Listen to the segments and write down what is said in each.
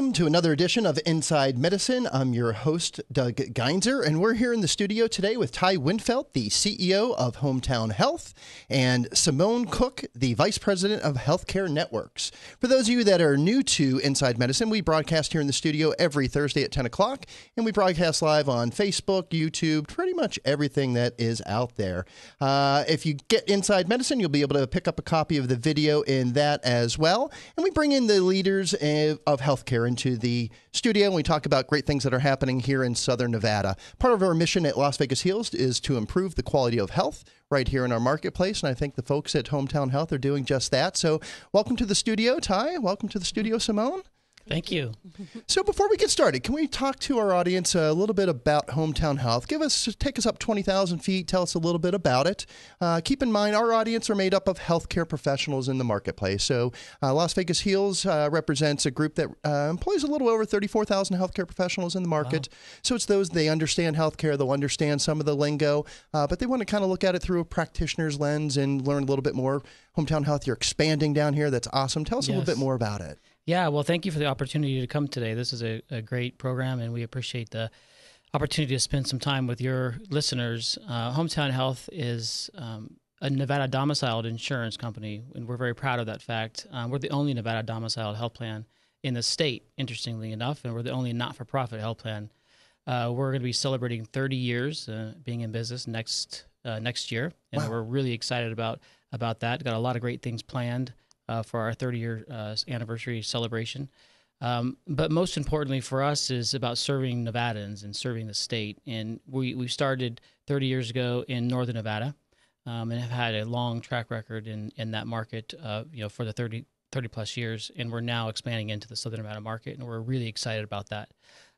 welcome to another edition of Inside Medicine. I'm your host, Doug Geinzer, and we're here in the studio today with Ty Winfelt, the CEO of Hometown Health, and Simone Cook, the Vice President of Healthcare Networks. For those of you that are new to Inside Medicine, we broadcast here in the studio every Thursday at 10 o'clock, and we broadcast live on Facebook, YouTube, pretty much everything that is out there. Uh, if you get Inside Medicine, you'll be able to pick up a copy of the video in that as well. And we bring in the leaders eh, of healthcare into the studio and we talk about great things that are happening here in Southern Nevada. Part of our mission at Las Vegas Hills is to improve the quality of health right here in our marketplace. And I think the folks at Hometown Health are doing just that. So, welcome to the studio, Ty. Welcome to the studio, Simone. Thank you. so before we get started, can we talk to our audience a little bit about Hometown Health? Give us, take us up 20,000 feet, tell us a little bit about it. Uh, keep in mind, our audience are made up of healthcare professionals in the marketplace. So uh, Las Vegas Heels uh, represents a group that uh, employs a little over 34,000 healthcare professionals in the market. Wow. So it's those, they understand healthcare, they'll understand some of the lingo, uh, but they want to kind of look at it through a practitioner's lens and learn a little bit more. Hometown Health, you're expanding down here. That's awesome. Tell us yes. a little bit more about it. Yeah, well, thank you for the opportunity to come today. This is a, a great program, and we appreciate the opportunity to spend some time with your listeners. Uh, Hometown Health is um, a Nevada domiciled insurance company, and we're very proud of that fact. Um, we're the only Nevada domiciled health plan in the state, interestingly enough, and we're the only not for profit health plan. Uh, we're going to be celebrating 30 years uh, being in business next uh, next year, and wow. we're really excited about about that. Got a lot of great things planned uh, for our 30 year uh, anniversary celebration. Um, but most importantly for us is about serving Nevadans and serving the state. And we, we started 30 years ago in northern Nevada um, and have had a long track record in, in that market uh, you know, for the 30, 30 plus years. And we're now expanding into the southern Nevada market, and we're really excited about that.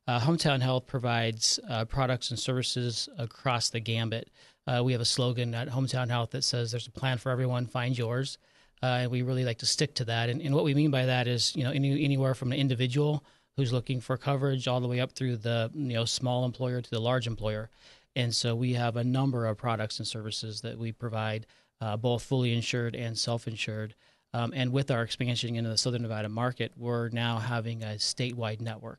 Uh, Hometown Health provides uh, products and services across the gambit. Uh, we have a slogan at Hometown Health that says, There's a plan for everyone, find yours. Uh, and we really like to stick to that. And, and what we mean by that is, you know, any, anywhere from an individual who's looking for coverage all the way up through the you know small employer to the large employer. And so we have a number of products and services that we provide, uh, both fully insured and self-insured. Um, and with our expansion into the Southern Nevada market, we're now having a statewide network.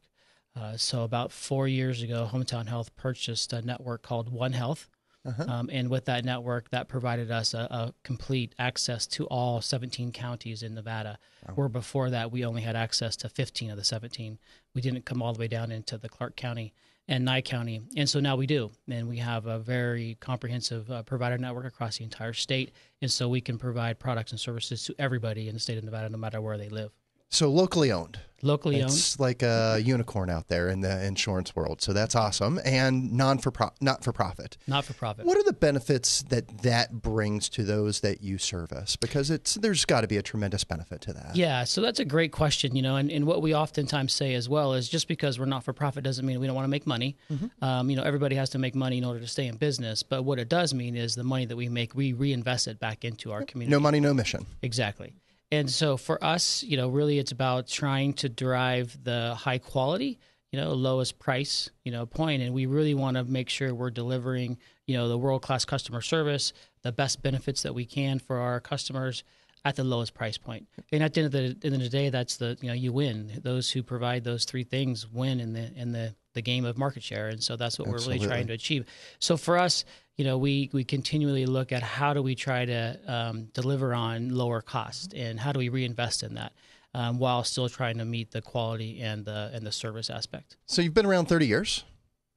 Uh, so about four years ago, Hometown Health purchased a network called One Health, uh-huh. Um, and with that network, that provided us a, a, complete access to all 17 counties in Nevada, wow. where before that we only had access to 15 of the 17. We didn't come all the way down into the Clark County and Nye County. And so now we do. And we have a very comprehensive uh, provider network across the entire state. And so we can provide products and services to everybody in the state of Nevada, no matter where they live. So locally owned. Locally it's owned. It's like a unicorn out there in the insurance world. So that's awesome. And non for pro- not for profit. Not for profit. What are the benefits that that brings to those that you service? Because it's there's got to be a tremendous benefit to that. Yeah. So that's a great question. You know, and, and what we oftentimes say as well is just because we're not for profit doesn't mean we don't want to make money. Mm-hmm. Um, you know, everybody has to make money in order to stay in business. But what it does mean is the money that we make, we reinvest it back into our community. No money, no mission. Exactly. And so for us, you know, really it's about trying to drive the high quality, you know, lowest price, you know, point. And we really want to make sure we're delivering, you know, the world class customer service, the best benefits that we can for our customers at the lowest price point. And at the end of the, end of the day, that's the you know you win. Those who provide those three things win in the in the the game of market share. And so that's what Absolutely. we're really trying to achieve. So for us, you know, we, we continually look at how do we try to um, deliver on lower cost and how do we reinvest in that um, while still trying to meet the quality and the, and the service aspect. So you've been around 30 years.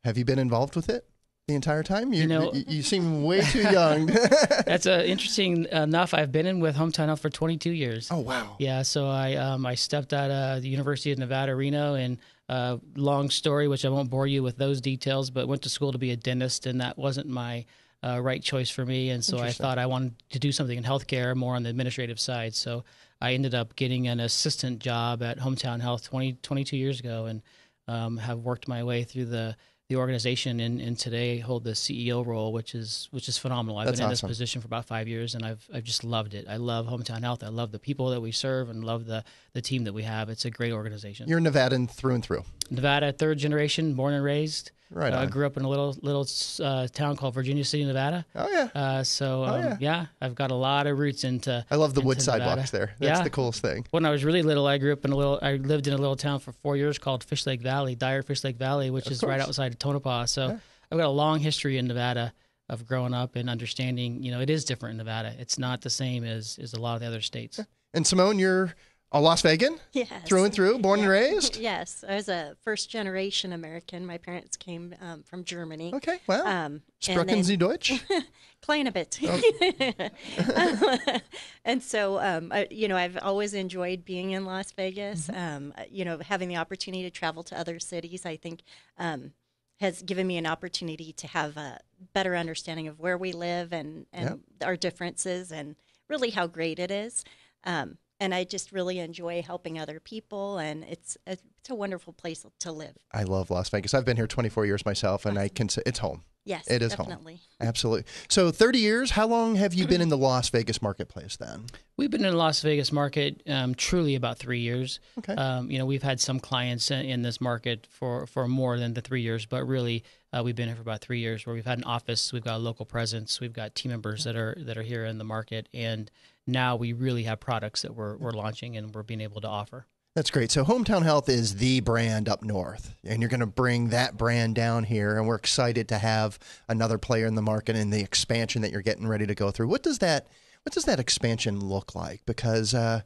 Have you been involved with it? the entire time? You, you know, you, you, seem way too young. that's uh, interesting enough. I've been in with Hometown Health for 22 years. Oh wow! Yeah, so I um, I stepped out of the University of Nevada Reno and uh, long story, which I won't bore you with those details, but went to school to be a dentist, and that wasn't my uh, right choice for me. And so I thought I wanted to do something in healthcare, more on the administrative side. So I ended up getting an assistant job at Hometown Health 20, 22 years ago, and um, have worked my way through the the organization and, and today hold the CEO role, which is which is phenomenal. I've That's been in awesome. this position for about five years, and I've I've just loved it. I love hometown health. I love the people that we serve, and love the the team that we have. It's a great organization. You're Nevadan through and through. Nevada, third generation, born and raised. Right. I uh, grew up in a little little uh, town called Virginia City, Nevada. Oh yeah. Uh, so oh, um, oh, yeah. yeah. I've got a lot of roots into. I love the wood sidewalks there. That's yeah. the coolest thing. When I was really little, I grew up in a little. I lived in a little town for four years called Fish Lake Valley, Dyer Fish Lake Valley, which of is course. right outside of Tonopah. So yeah. I've got a long history in Nevada of growing up and understanding. You know, it is different in Nevada. It's not the same as as a lot of the other states. And Simone, you're a Las Vegan? Yes. Through and through, born and raised? Yes. I was a first generation American. My parents came um, from Germany. Okay, well. Um, Sprechen Sie Deutsch? Klein a bit. Oh. and so, um, I, you know, I've always enjoyed being in Las Vegas. Mm-hmm. Um, you know, having the opportunity to travel to other cities, I think um, has given me an opportunity to have a better understanding of where we live and, and yep. our differences and really how great it is. Um, and I just really enjoy helping other people, and it's a, it's a wonderful place to live. I love Las Vegas. I've been here 24 years myself, and I can say it's home. Yes, it is definitely. home. Absolutely. So 30 years. How long have you been in the Las Vegas marketplace then? We've been in the Las Vegas market um, truly about three years. Okay. Um, you know, we've had some clients in, this market for for more than the three years, but really uh, we've been here for about three years, where we've had an office, we've got a local presence, we've got team members that are that are here in the market, and now we really have products that we're, we're launching and we're being able to offer. That's great. So, Hometown Health is the brand up north, and you're going to bring that brand down here. And we're excited to have another player in the market and the expansion that you're getting ready to go through. What does that What does that expansion look like? Because uh,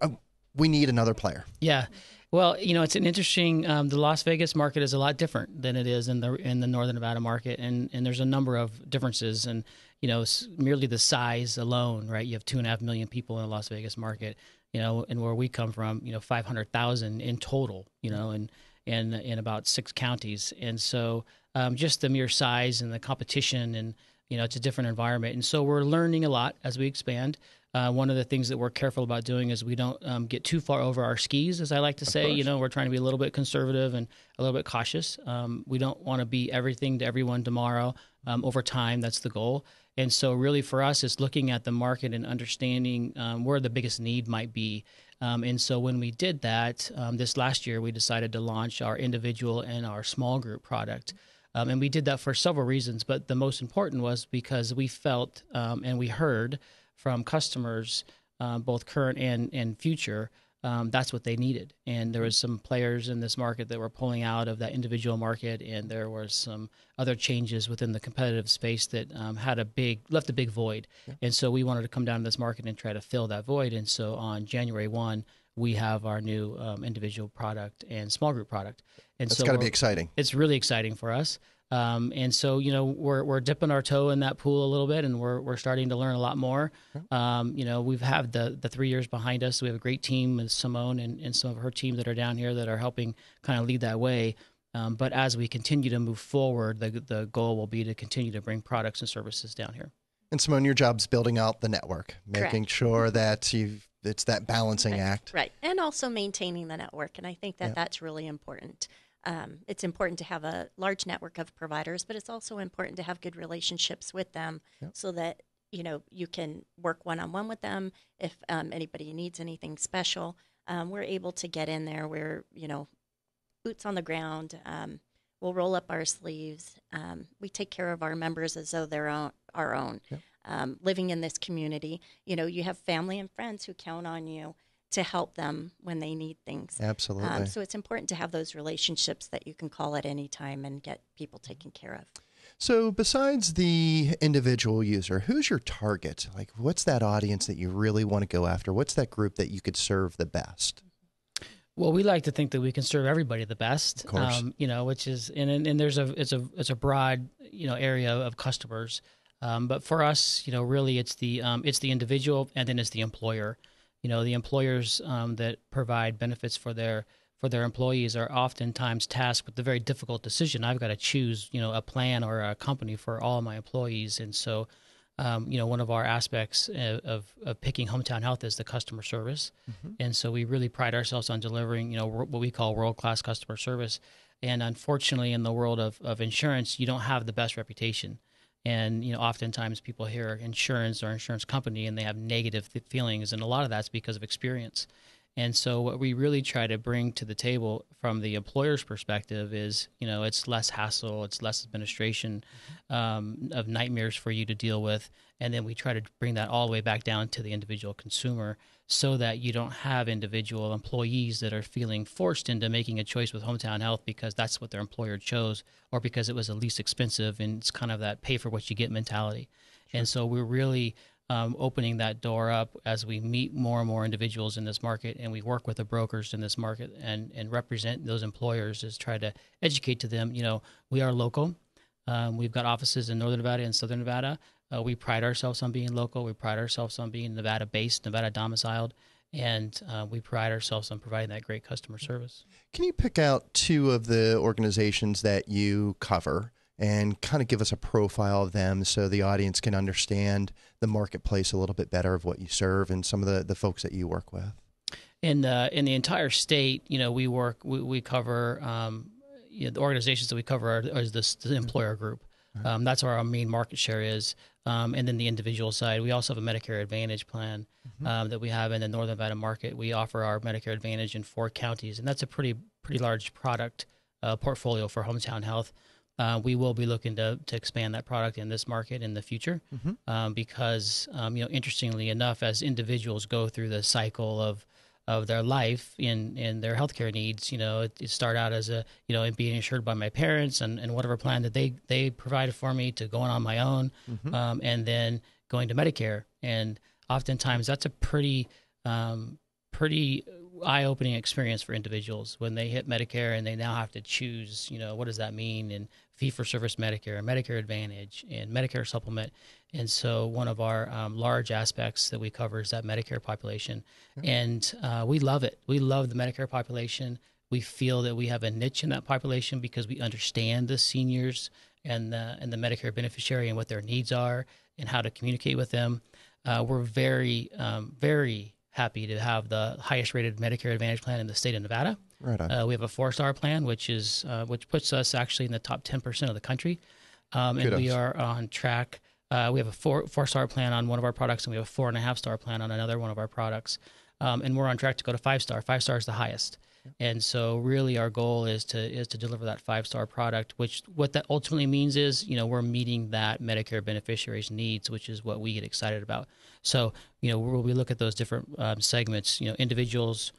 uh, we need another player. Yeah. Well, you know, it's an interesting. Um, the Las Vegas market is a lot different than it is in the in the Northern Nevada market, and and there's a number of differences. And you know merely the size alone, right? You have two and a half million people in the Las Vegas market, you know, and where we come from, you know, five hundred thousand in total, you know, and and in about six counties, and so um, just the mere size and the competition, and you know, it's a different environment, and so we're learning a lot as we expand. Uh, one of the things that we're careful about doing is we don't um, get too far over our skis, as I like to say. You know, we're trying to be a little bit conservative and a little bit cautious. Um, we don't want to be everything to everyone tomorrow um, over time. That's the goal. And so, really, for us, it's looking at the market and understanding um, where the biggest need might be. Um, and so, when we did that um, this last year, we decided to launch our individual and our small group product. Um, and we did that for several reasons, but the most important was because we felt um, and we heard from customers, both current and, and future, um, that's what they needed. And there hmm. was some players in this market that were pulling out of that individual market, and there were some other changes within the competitive space that um, had a big left a big void. Yeah. And so we wanted to come down to this market and try to fill that void. And so on January one, we have our new um, individual product and small group product. And that's so got to be exciting. It's really exciting for us. Um, and so, you know, we're, we're dipping our toe in that pool a little bit and we're, we're starting to learn a lot more. Um, you know, we've had the, the three years behind us. We have a great team with Simone and, and some of her team that are down here that are helping kind of lead that way. Um, but as we continue to move forward, the, the goal will be to continue to bring products and services down here. And Simone, your job's building out the network, making Correct. sure that you've it's that balancing right. act, right? And also maintaining the network, and I think that yeah. that's really important um, it's important to have a large network of providers, but it's also important to have good relationships with them so that you know you can work one on one with them if um, anybody needs anything special. Um, we're able to get in there. We're you know boots on the ground. Um, we'll roll up our sleeves. Um, we take care of our members as though they're own, our own. Um, living in this community, you know, you have family and friends who count on you to help them when they need things. Absolutely. Um, so it's important to have those relationships that you can call at any time and get people taken care of. So, besides the individual user, who's your target? Like, what's that audience that you really want to go after? What's that group that you could serve the best? Well, we like to think that we can serve everybody the best, um, you know, which is and, and, and there's a it's a it's a broad you know area of customers, um, but for us, you know, really it's the um, it's the individual and then it's the employer. You know, the employers um, that provide benefits for their for their employees are oftentimes tasked with the very difficult decision. I've got to choose, you know, a plan or a company for all my employees, and so. Um, you know, one of our aspects uh, of, of, picking hometown health is the customer service, mm-hmm. and so we really pride ourselves on delivering, you know, what we call world class customer service. And unfortunately, in the world of, of insurance, you don't have the best reputation and you know oftentimes people hear insurance or insurance company and they have negative th- feelings and a lot of that's because of experience and so what we really try to bring to the table from the employer's perspective is you know it's less hassle it's less administration mm-hmm. um, of nightmares for you to deal with and then we try to bring that all the way back down to the individual consumer so that you don't have individual employees that are feeling forced into making a choice with hometown health because that's what their employer chose or because it was the least expensive and it's kind of that pay for what you get mentality sure. and so we're really um, opening that door up as we meet more and more individuals in this market and we work with the brokers in this market and, and represent those employers is try to educate to them you know we are local um, we've got offices in northern nevada and southern nevada uh, we pride ourselves on being local. We pride ourselves on being Nevada based, Nevada domiciled, and uh, we pride ourselves on providing that great customer service. Can you pick out two of the organizations that you cover and kind of give us a profile of them so the audience can understand the marketplace a little bit better of what you serve and some of the, the folks that you work with? In the in the entire state, you know, we work we, we cover um, you know, the organizations that we cover are, are this, the employer group. Uh-huh. Um, that's where our main market share is. Um, and then the individual side, we also have a Medicare Advantage plan mm-hmm. um, that we have in the Northern Nevada market. We offer our Medicare Advantage in four counties, and that's a pretty pretty large product uh, portfolio for Hometown Health. Uh, we will be looking to, to expand that product in this market in the future mm-hmm. um, because um, you know interestingly enough as individuals go through the cycle of of their life in in their healthcare needs. You know, it, it out as a, you know, being insured by my parents and, and whatever plan that they, they provided for me to going on my own mm-hmm. um, and then going to Medicare. And oftentimes that's a pretty um, pretty eye-opening experience for individuals when they hit Medicare and they now have to choose, you know, what does that mean and fee-for-service Medicare and Medicare Advantage and Medicare Supplement. And so one of our um, large aspects that we cover is that Medicare population, yeah. and uh, we love it. We love the Medicare population. We feel that we have a niche in that population because we understand the seniors and the and the Medicare beneficiary and what their needs are and how to communicate with them. Uh, we're very um, very happy to have the highest rated Medicare Advantage plan in the state of Nevada. Right uh, we have a four star plan, which is uh, which puts us actually in the top ten percent of the country, um, and we are on track. Uh, we have a four four star plan on one of our products, and we have a four and a half star plan on another one of our products, um, and we're on track to go to five star. Five star is the highest. And so really our goal is to is to deliver that five star product, which what that ultimately means is, you know, we're meeting that Medicare beneficiaries needs, which is what we get excited about. So, you know, we'll we look at those different um, segments, you know, individuals,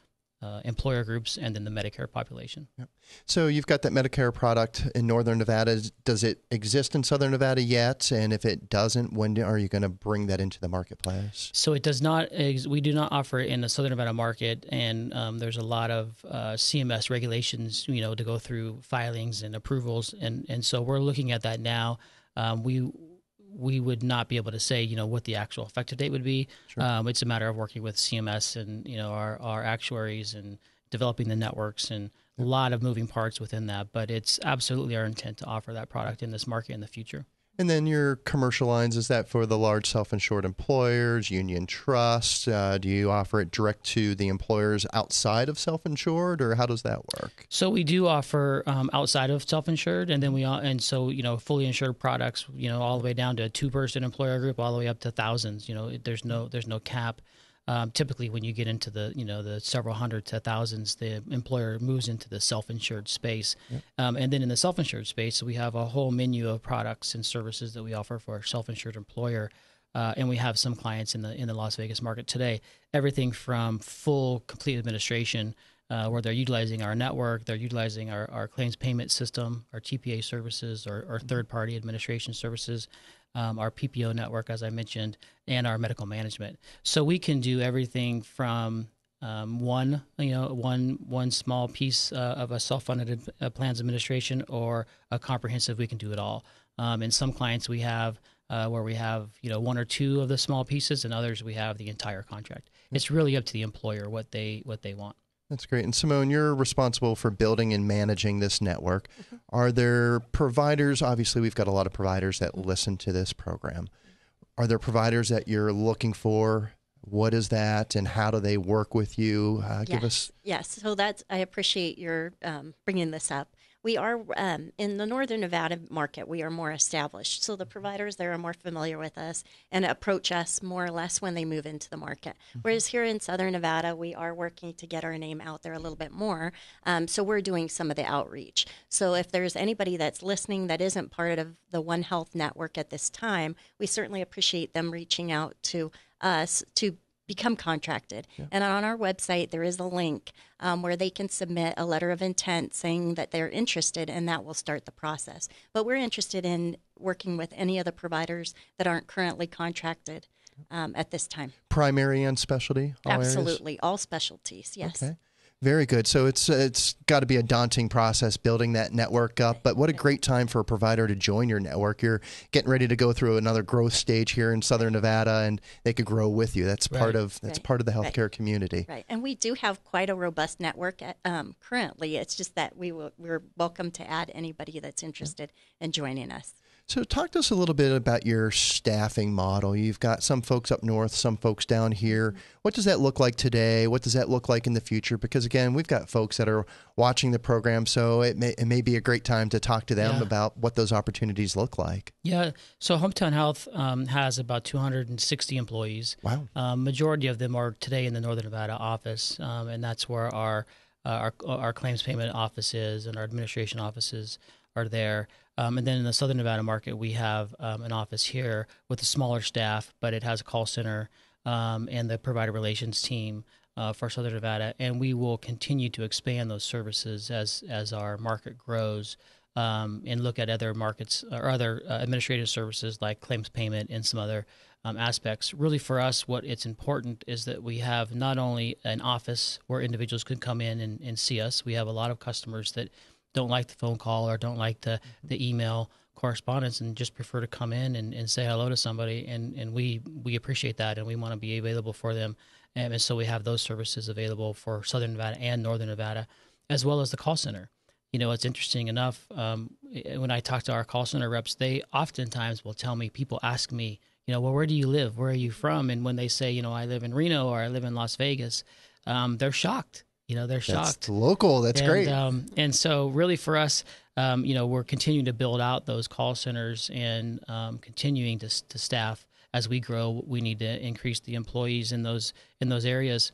uh, employer groups and then the Medicare population. Yep. So you've got that Medicare product in Northern Nevada. Does it exist in Southern Nevada yet? And if it doesn't, when are you going to bring that into the marketplace? So it does not. Ex- we do not offer it in the Southern Nevada market, and um, there's a lot of uh, CMS regulations, you know, to go through filings and approvals, and and so we're looking at that now. Um, we we would not be able to say, you know, what the actual effective date would be. Sure. Um, it's a matter of working with CMS and you know our our actuaries and developing the networks and a lot of moving parts within that. But it's absolutely our intent to offer that product in this market in the future. And then your commercial lines is that for the large self insured employers, union trust? Uh, do you offer it direct to the employers outside of self insured, or how does that work? So we do offer um, outside of self insured, and then we all, and so you know fully insured products, you know all the way down to a two person employer group, all the way up to thousands. You know there's no there's no cap. Um, typically, when you get into the you know the several hundred to thousands, the employer moves into the self-insured space, yep. um, and then in the self-insured space, we have a whole menu of products and services that we offer for our self-insured employer. Uh, and we have some clients in the in the Las Vegas market today. Everything from full complete administration, uh, where they're utilizing our network, they're utilizing our, our claims payment system, our TPA services, or, or mm-hmm. third party administration services, um, our PPO network, as I mentioned, and our medical management. So we can do everything from um, one, you know, one one small piece uh, of a self-funded uh, plans administration or a comprehensive. We can do it all. Um, and some clients we have uh, where we have you know one or two of the small pieces, and others we have the entire contract. Hmm. It's really up to the employer what they what they want. That's great. And Simone, you're responsible for building and managing this network. Mm-hmm. Are there providers? Obviously, we've got a lot of providers that mm-hmm. listen to this program. Are there providers that you're looking for? What is that, and how do they work with you? Uh, yes. Give us yes. So that's I appreciate your um, bringing this up we are um, in the northern Nevada market, we are more established. So the providers there are more familiar with us and approach us more or less when they move into the market. Mm-hmm. Whereas here in southern Nevada, we are working to get our name out there a little bit more. Um, so we're doing some of the outreach. So if there's anybody that's listening that isn't part of the One Health Network at this time, we certainly appreciate them reaching out to us to become contracted. Yeah. And on our website, there is a link um, where they can submit a letter of intent saying that they're interested, and that will start the process. But we're interested in working with any of the providers that aren't currently contracted um, at this time. Primary and specialty? All Absolutely, areas? all specialties, yes. Okay. Very good. So it's it's got to be a daunting process building that network up, but what a great time for a provider to join your network. You're getting ready to go through another growth stage here in Southern Nevada, and they could grow with you. That's right. part of that's right. part of the healthcare right. community. Right, and we do have quite a robust network at, um, currently. It's just that we will, we're welcome to add anybody that's interested yeah. in joining us. So, talk to us a little bit about your staffing model. You've got some folks up north, some folks down here. Mm-hmm. What does that look like today? What does that look like in the future? Because, again, we've got folks that are watching the program, so it may, it may be a great time to talk to them yeah. about what those opportunities look like. Yeah. So, Hometown Health um, has about 260 employees. Wow. Um, majority of them are today in the Northern Nevada office, um, and that's where our uh, our, our claims payment offices and our administration offices are there. Um, and then in the Southern Nevada market, we have um, an office here with a smaller staff, but it has a call center um, and the provider relations team uh, for Southern Nevada. And we will continue to expand those services as as our market grows. Um, and look at other markets or other uh, administrative services like claims payment and some other um, aspects. Really, for us, what it's important is that we have not only an office where individuals can come in and, and see us. We have a lot of customers that don't like the phone call or don't like the, mm-hmm. the email correspondence and just prefer to come in and, and say hello to somebody and, and we we appreciate that and we want to be available for them and, and so we have those services available for southern nevada and northern nevada as well as the call center you know it's interesting enough um, eh, when i talk to our call center reps they oftentimes will tell me people ask me you know well where do you live where are you from and when they say you know i live in reno or i live in las vegas um, they're shocked you know they're shocked that's local that's and, great um, and so really for us um, you know we're continuing to build out those call centers and um, continuing to, to staff as we grow we need to increase the employees in those in those areas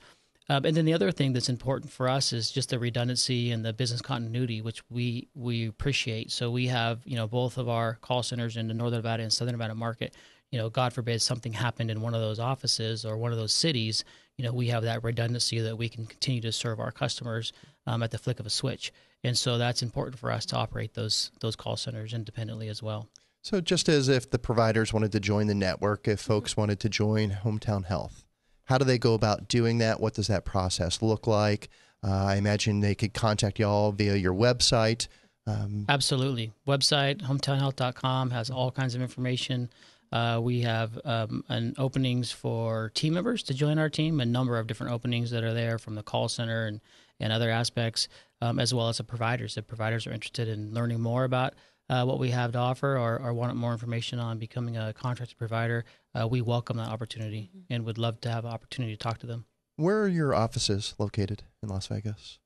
um, and then the other thing that's important for us is just the redundancy and the business continuity which we we appreciate so we have you know both of our call centers in the northern nevada and southern nevada market you know god forbid something happened in one of those offices or one of those cities you know we have that redundancy that we can continue to serve our customers um, at the flick of a switch. And so that's important for us to operate those those call centers independently as well. So just as if the providers wanted to join the network, if folks mm-hmm. wanted to join Hometown Health, how do they go about doing that? What does that process look like? Uh, I imagine they could contact y'all via your website. Um, Absolutely. Website, hometownhealth.com has all kinds of information. Uh, we have um, an openings for team members to join our team, a number of different openings that are there from the call center and, and other aspects, um, as well as the providers. If providers are interested in learning more about uh, what we have to offer or, or, want more information on becoming a contracted provider, uh, we welcome that opportunity mm-hmm. and would love to have an opportunity to talk to them. Where are your offices located in Las Vegas?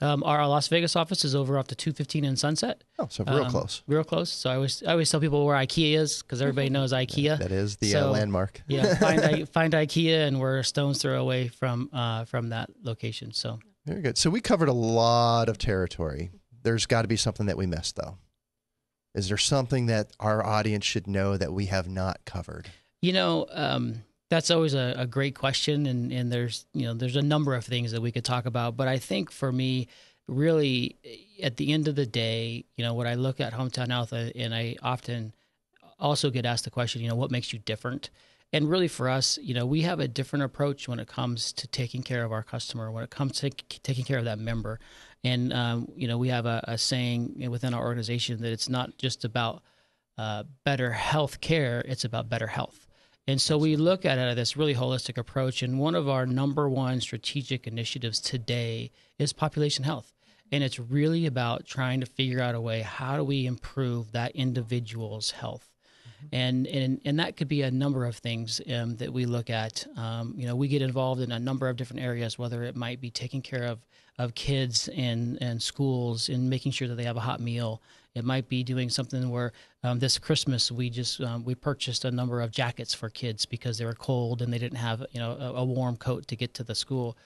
Um, our Las Vegas office is over off the 215 and Sunset. Oh, so real um, close. Real close. So I always I always tell people where IKEA is because everybody knows IKEA. that is the uh, so, uh, landmark. yeah, find I, find IKEA, and we're a stone's throw away from uh, from that location. So very good. So we covered a lot of territory. There's got to be something that we missed, though. Is there something that our audience should know that we have not covered? You know, um, that's always a, a great question, and and there's you know there's a number of things that we could talk about, but I think for me, really, eh, at the end of the day, you know, when I look at hometown health, and I often also get asked the question, you know, what makes you different? And really, for us, you know, we have a different approach when it comes to taking care of our customer, when it comes to taking care of that member. And um, you know, we have a, a, saying within our organization that it's not just about uh, better health care; it's about better health. And so we look at it this really holistic approach. And one of our number one strategic initiatives today is population health. And it's really about trying to figure out a way how do we improve that individual's health. Mm-hmm. And, and and that could be a number of things um, that we look at. Um, you know, we get involved in a number of different areas, whether it might be taking care of of kids in and schools and making sure that they have a hot meal, it might be doing something where um, this Christmas we just um, we purchased a number of jackets for kids because they were cold and they didn't have you know a, a warm coat to get to the school.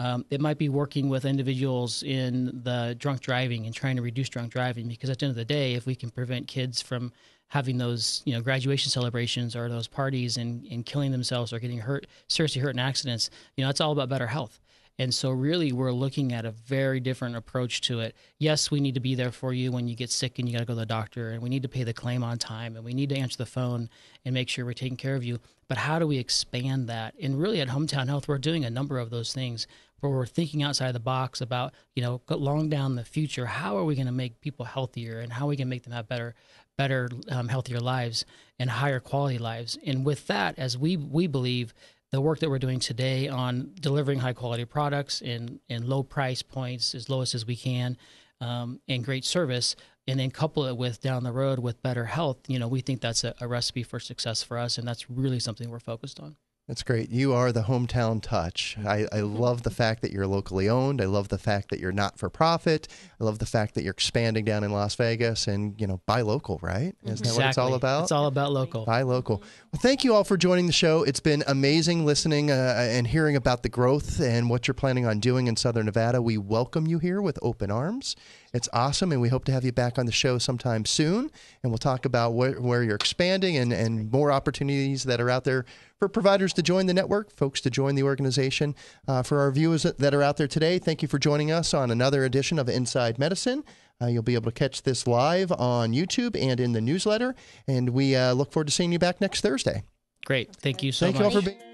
Um, it might be working with individuals in the drunk driving and trying to reduce drunk driving because at the end of the day, if we can prevent kids from having those you know graduation celebrations or those parties and, and killing themselves or getting hurt seriously hurt in accidents, you know it's all about better health. And so, really, we're looking at a very different approach to it. Yes, we need to be there for you when you get sick and you got to go to the doctor, and we need to pay the claim on time, and we need to answer the phone and make sure we're taking care of you. But how do we expand that? And really, at Hometown Health, we're doing a number of those things where we're thinking outside the box about, you know, long down the future, how are we going to make people healthier and how we can make them have better better, um, healthier lives and higher quality lives. And with that, as we we believe the work that we're doing today on delivering high quality products in, in low price points, as lowest as we can, um, and great service, and then couple it with down the road with better health, you know, we think that's a, a recipe for success for us. And that's really something we're focused on. That's great. You are the hometown touch. I, I, love the fact that you're locally owned. I love the fact that you're not for profit. I love the fact that you're expanding down in Las Vegas and, you know, buy local, right? Isn't exactly. that what it's all about? It's all about local. Buy local. Well, thank you all for joining the show. It's been amazing listening uh, and hearing about the growth and what you're planning on doing in Southern Nevada. We welcome you here with open arms. It's awesome, and we hope to have you back on the show sometime soon. And we'll talk about where you're expanding and, and more opportunities that are out there for providers to join the network, folks to join the organization. Uh, for our viewers that are out there today, thank you for joining us on another edition of Inside Medicine. Uh, you'll be able to catch this live on YouTube and in the newsletter. And we uh, look forward to seeing you back next Thursday. Great. Thank you so Thank much. You